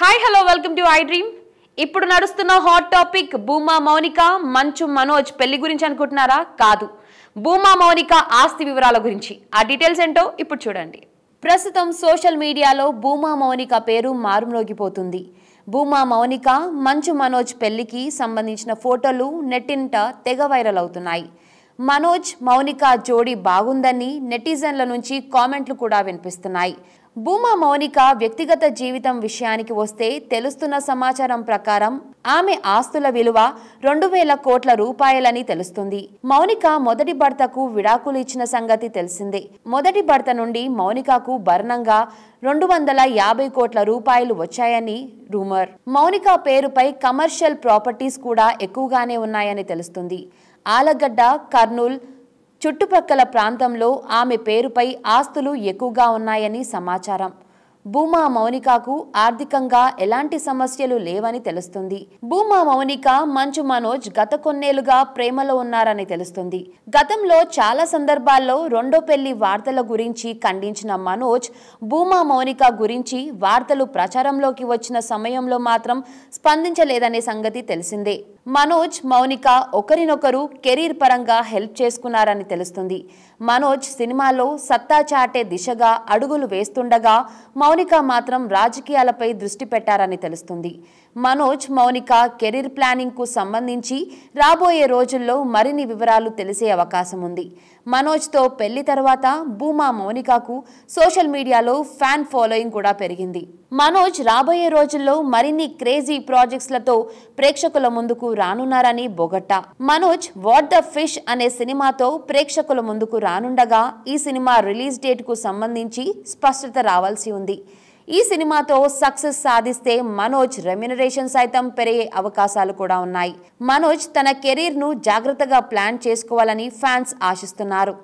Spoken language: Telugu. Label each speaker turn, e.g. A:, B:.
A: hi hello welcome to iDream ఇప్పుడు నడుస్తున్న హాట్ టాపిక్ భూమా మౌనిక మంచు మనోజ్ పెళ్లి గురించి అనుకుంటున్నారా కాదు భూమా మౌనిక ఆస్తి వివరాల గురించి ఆ డీటెయిల్స్ ఏంటో ఇప్పుడు చూడండి ప్రస్తుతం సోషల్ మీడియాలో భూమా మౌనిక పేరు మారుమ్రోగిపోతుంది భూమా మౌనిక మంచు మనోజ్ పెళ్లికి సంబంధించిన ఫోటోలు నెట్టింట తెగ వైరల్ అవుతున్నాయి మనోజ్ మౌనిక జోడి బాగుందని నెటిజన్ల నుంచి కామెంట్లు కూడా వినిపిస్తున్నాయి భూమా మౌనిక వ్యక్తిగత జీవితం విషయానికి వస్తే తెలుస్తున్న సమాచారం ప్రకారం ఆమె ఆస్తుల విలువ రెండు వేల కోట్ల రూపాయలని తెలుస్తుంది మౌనిక మొదటి భర్తకు విడాకులు ఇచ్చిన సంగతి తెలిసిందే మొదటి భర్త నుండి మౌనికకు భరణంగా రెండు వందల యాభై కోట్ల రూపాయలు వచ్చాయని రూమర్ మౌనిక పేరుపై కమర్షియల్ ప్రాపర్టీస్ కూడా ఎక్కువగానే ఉన్నాయని తెలుస్తుంది ఆలగడ్డ కర్నూల్ చుట్టుపక్కల ప్రాంతంలో ఆమె పేరుపై ఆస్తులు ఎక్కువగా ఉన్నాయని సమాచారం భూమా మౌనికకు ఆర్థికంగా ఎలాంటి సమస్యలు లేవని తెలుస్తుంది భూమా మౌనిక మంచు మనోజ్ గత కొన్నేళ్లుగా ప్రేమలో ఉన్నారని తెలుస్తుంది గతంలో చాలా సందర్భాల్లో రెండో పెళ్లి వార్తల గురించి ఖండించిన మనోజ్ భూమా మౌనిక గురించి వార్తలు ప్రచారంలోకి వచ్చిన సమయంలో మాత్రం స్పందించలేదనే సంగతి తెలిసిందే మనోజ్ మౌనిక ఒకరినొకరు కెరీర్ పరంగా హెల్ప్ చేసుకున్నారని తెలుస్తుంది మనోజ్ సినిమాలో సత్తా చాటే దిశగా అడుగులు వేస్తుండగా మౌని మౌనిక మాత్రం రాజకీయాలపై దృష్టి పెట్టారని తెలుస్తుంది మనోజ్ మౌనిక కెరీర్ ప్లానింగ్ కు సంబంధించి రాబోయే రోజుల్లో మరిన్ని వివరాలు తెలిసే అవకాశం ఉంది మనోజ్తో పెళ్లి తర్వాత భూమా మౌనికకు సోషల్ మీడియాలో ఫ్యాన్ ఫాలోయింగ్ కూడా పెరిగింది మనోజ్ రాబోయే రోజుల్లో మరిన్ని క్రేజీ ప్రాజెక్ట్స్లతో ప్రేక్షకుల ముందుకు రానున్నారని బొగట్ట మనోజ్ వాట్ ద ఫిష్ అనే సినిమాతో ప్రేక్షకుల ముందుకు రానుండగా ఈ సినిమా రిలీజ్ డేట్కు సంబంధించి స్పష్టత రావాల్సి ఉంది ఈ సినిమాతో సక్సెస్ సాధిస్తే మనోజ్ రెమ్యునరేషన్ సైతం పెరిగే అవకాశాలు కూడా ఉన్నాయి మనోజ్ తన కెరీర్ను జాగ్రత్తగా ప్లాన్ చేసుకోవాలని ఫ్యాన్స్ ఆశిస్తున్నారు